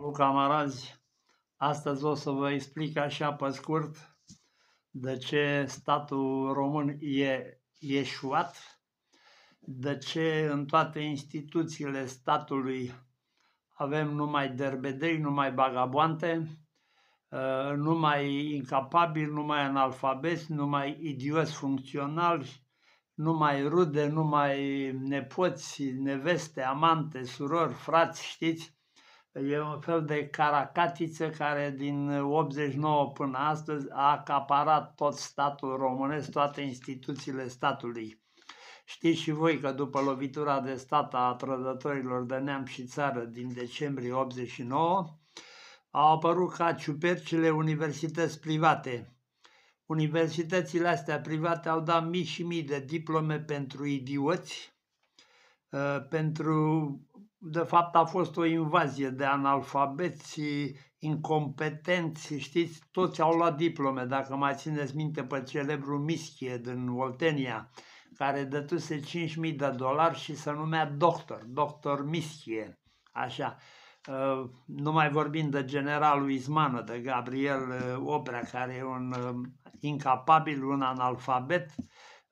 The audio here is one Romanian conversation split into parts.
Salut camarazi! Astăzi o să vă explic așa pe scurt de ce statul român e ieșuat, de ce în toate instituțiile statului avem numai derbedei, numai bagaboante, uh, numai incapabili, numai analfabeti, numai idioți funcționali, numai rude, numai nepoți, neveste, amante, surori, frați, știți? E un fel de caracatiță care din 89 până astăzi a acaparat tot statul românesc, toate instituțiile statului. Știți și voi că după lovitura de stat a trădătorilor de neam și țară din decembrie 89, au apărut ca ciupercile universități private. Universitățile astea private au dat mii și mii de diplome pentru idioți, ă, pentru de fapt a fost o invazie de analfabeți incompetenți, știți, toți au luat diplome, dacă mai țineți minte pe celebrul Mischie din Oltenia, care dătuse 5.000 de dolari și se numea doctor, doctor Mischie, așa. Uh, nu mai vorbim de generalul Izmană, de Gabriel uh, Oprea, care e un uh, incapabil, un analfabet,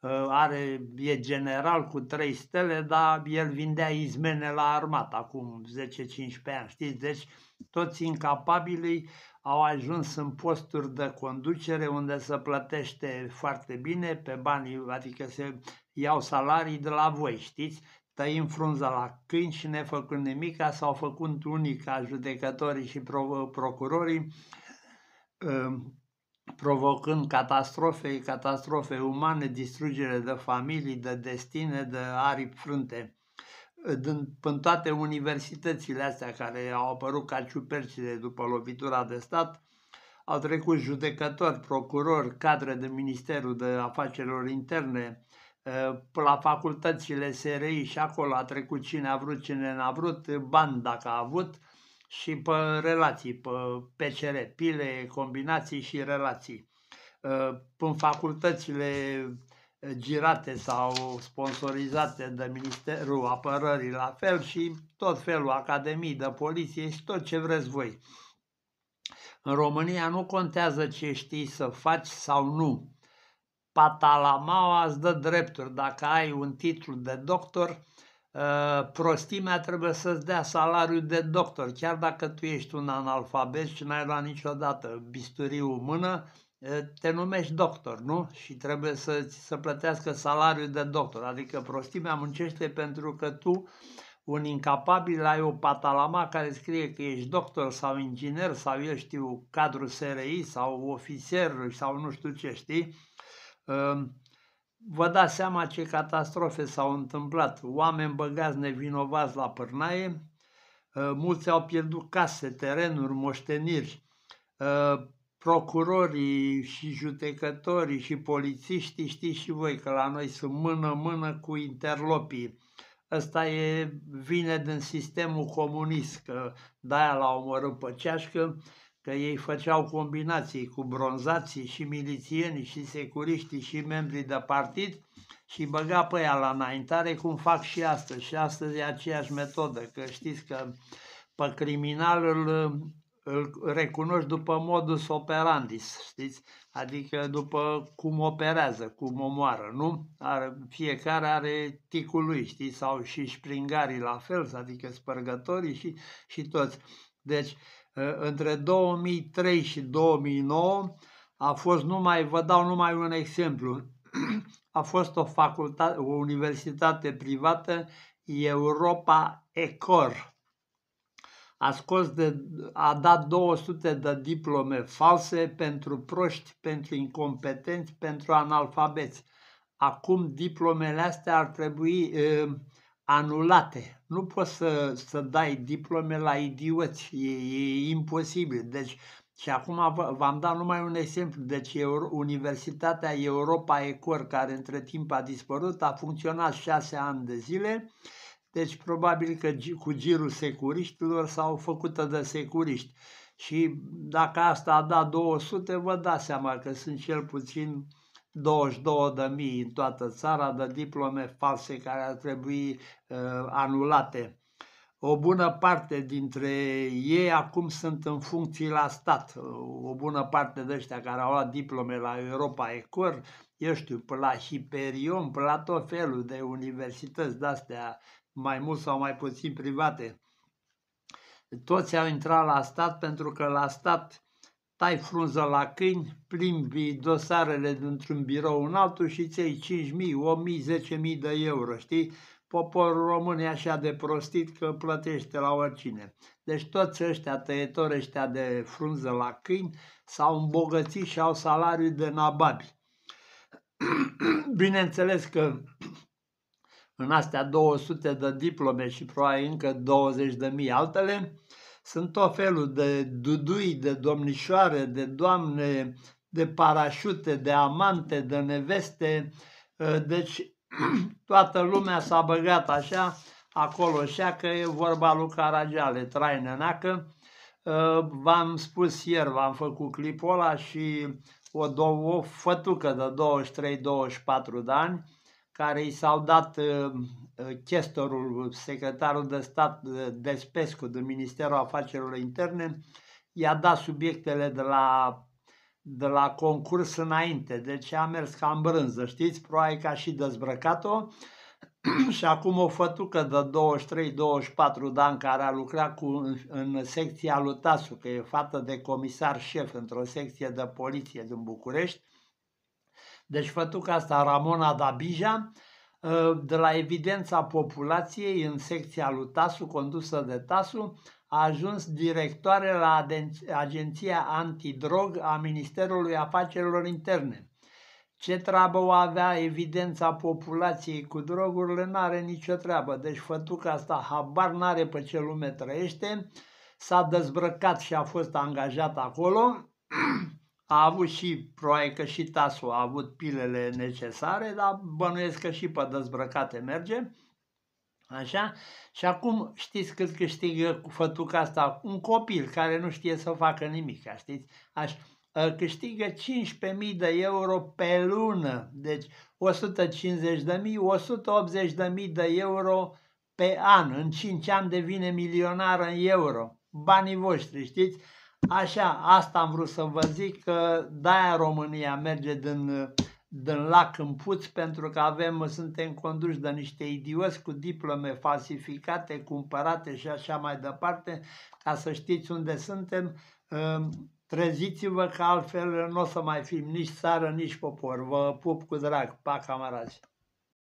Ă, are, e general cu trei stele, dar el vindea izmene la armată acum 10-15 ani, știți? Deci toți incapabilii au ajuns în posturi de conducere unde se plătește foarte bine pe banii, adică se iau salarii de la voi, știți? Tăim frunza la câini și ne făcând nimica, s-au făcut unii ca judecătorii și pro- procurorii, ă, provocând catastrofe, catastrofe umane, distrugere de familii, de destine, de aripi frânte. Din, în toate universitățile astea care au apărut ca ciupercile după lovitura de stat, au trecut judecători, procurori, cadre de Ministerul de Afacerilor Interne, eh, la facultățile SRI și acolo a trecut cine a vrut, cine n-a vrut, bani dacă a avut, și pe relații, pe PCR, pile, combinații și relații. Ă, în facultățile ă, girate sau sponsorizate de Ministerul Apărării, la fel și tot felul, academii de poliție și tot ce vreți voi. În România nu contează ce știi să faci sau nu. Patalamaua îți dă drepturi. Dacă ai un titlu de doctor, Uh, prostimea trebuie să-ți dea salariul de doctor, chiar dacă tu ești un analfabet și n-ai luat niciodată bisturiu în mână, uh, te numești doctor, nu? Și trebuie să, să plătească salariul de doctor. Adică prostimea muncește pentru că tu, un incapabil, ai o patalama care scrie că ești doctor sau inginer sau eu știu, cadru SRI sau ofițer sau nu știu ce știi. Uh, Vă dați seama ce catastrofe s-au întâmplat. Oameni băgați nevinovați la pârnaie, uh, mulți au pierdut case, terenuri, moșteniri. Uh, procurorii și judecătorii și polițiștii știți și voi că la noi sunt mână-mână cu interlopii. Ăsta e, vine din sistemul comunist, că de-aia l-au omorât pe ceașcă că ei făceau combinații cu bronzații și milițieni și securiștii și membrii de partid și băga pe ea la înaintare cum fac și astăzi. Și astăzi e aceeași metodă, că știți că pe criminal îl, îl recunoști după modus operandis, știți? Adică după cum operează, cum omoară, nu? Are, fiecare are ticul lui, știi? Sau și springarii la fel, adică spărgătorii și, și toți. Deci, ă, între 2003 și 2009 a fost numai, vă dau numai un exemplu, a fost o, facultate, o universitate privată, Europa Ecor. A, scos de, a dat 200 de diplome false pentru proști, pentru incompetenți, pentru analfabeți. Acum diplomele astea ar trebui... E, ă, anulate. Nu poți să, să dai diplome la idioți, e, e imposibil. Deci, și acum v-am dat numai un exemplu. Deci Universitatea Europa Ecor, care între timp a dispărut, a funcționat șase ani de zile, deci probabil că cu girul securiștilor s-au făcut de securiști. Și dacă asta a dat 200, vă dați seama că sunt cel puțin 22.000 în toată țara de diplome false care ar trebui uh, anulate. O bună parte dintre ei acum sunt în funcții la stat. O bună parte de ăștia care au luat diplome la Europa Ecor, eu știu, pe la Hiperion, pe la tot felul de universități de-astea, mai mult sau mai puțin private. Toți au intrat la stat pentru că la stat tai frunza la câini, plimbi dosarele dintr-un birou în altul și ței 5.000, 1.000, 10.000 de euro, știi? Poporul român e așa de prostit că plătește la oricine. Deci toți ăștia tăietori ăștia de frunză la câini s-au îmbogățit și au salariu de nababi. Bineînțeles că în astea 200 de diplome și probabil încă 20 de mii altele, sunt tot felul de dudui, de domnișoare, de doamne, de parașute, de amante, de neveste. Ă, deci toată lumea s-a băgat așa acolo și că e vorba lui Caragiale, nenacă. Ă, v-am spus ieri, v-am făcut clipul ăla și o, două, o fătucă de 23-24 de ani, care i s-au dat ă, Uh, chestorul, uh, secretarul de stat uh, Despescu din Ministerul Afacerilor Interne, i-a dat subiectele de la, de la concurs înainte, deci a mers ca în brânză, știți, proaie ca și dezbrăcat-o și acum o fătucă de 23-24 de ani care a lucrat cu, în, în secția lui Tasu, că e fată de comisar șef într-o secție de poliție din București, deci fătuca asta Ramona Dabija, Ă, de la evidența populației în secția lui Tasu, condusă de Tasu, a ajuns directoare la Agenția Antidrog a Ministerului Afacerilor Interne. Ce treabă o avea evidența populației cu drogurile, n-are nicio treabă. Deci fătuca asta habar n-are pe ce lume trăiește, s-a dezbrăcat și a fost angajat acolo a avut și ploaie, că și tasul a avut pilele necesare, dar bănuiesc că și pe dezbrăcate merge. Așa? Și acum știți cât câștigă cu fătuca asta? Un copil care nu știe să facă nimic, știți? Aș, ă, câștigă 15.000 de euro pe lună, deci 150.000, 180.000 de euro pe an. În 5 ani devine milionar în euro. Banii voștri, știți? Așa, asta am vrut să vă zic, că de-aia România merge din, din lac în puț, pentru că avem, suntem conduși de niște idioți cu diplome falsificate, cumpărate și așa mai departe, ca să știți unde suntem, um, treziți-vă că altfel nu o să mai fim nici țară, nici popor. Vă pup cu drag, pa, camarazi!